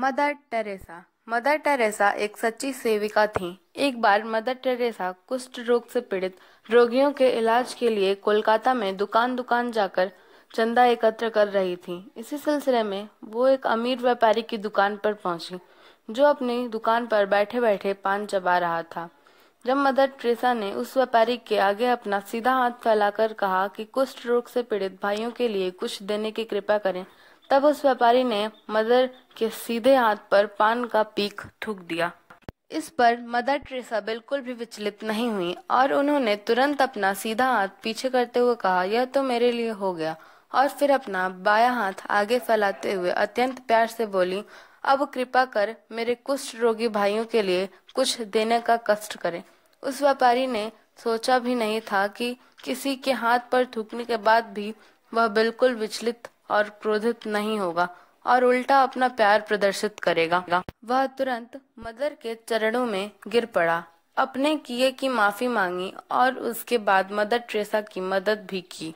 Mother Teresa mother Teresa एक सच्ची सेविका थीं। एक बार मदर टेरेसा कुष्ठ रोग से पीड़ित रोगियों के इलाज के लिए कोलकाता में दुकान दुकान जाकर चंदा एकत्र कर रही थीं। इसी सिलसिले में वो एक अमीर व्यापारी की दुकान पर पहुंची जो अपनी दुकान पर बैठे बैठे पान चबा रहा था जब मदर टेरेसा ने उस व्यापारी के आगे अपना सीधा हाथ फैलाकर कहा कि कुष्ठ रोग से पीड़ित भाइयों के लिए कुछ देने की कृपा करें तब उस व्यापारी ने मदर के सीधे हाथ पर पान का पीक थूक दिया इस पर मदर ट्रेसा बिल्कुल भी विचलित नहीं हुई और उन्होंने तुरंत अपना सीधा हाथ पीछे करते हुए कहा यह तो मेरे लिए हो गया और फिर अपना बाया हाथ आगे फैलाते हुए अत्यंत प्यार से बोली अब कृपा कर मेरे कुष्ठ रोगी भाइयों के लिए कुछ देने का कष्ट करें उस व्यापारी ने सोचा भी नहीं था कि किसी के हाथ पर थूकने के बाद भी वह बिल्कुल विचलित और क्रोधित नहीं होगा और उल्टा अपना प्यार प्रदर्शित करेगा वह तुरंत मदर के चरणों में गिर पड़ा अपने किए की माफी मांगी और उसके बाद मदर ट्रेसा की मदद भी की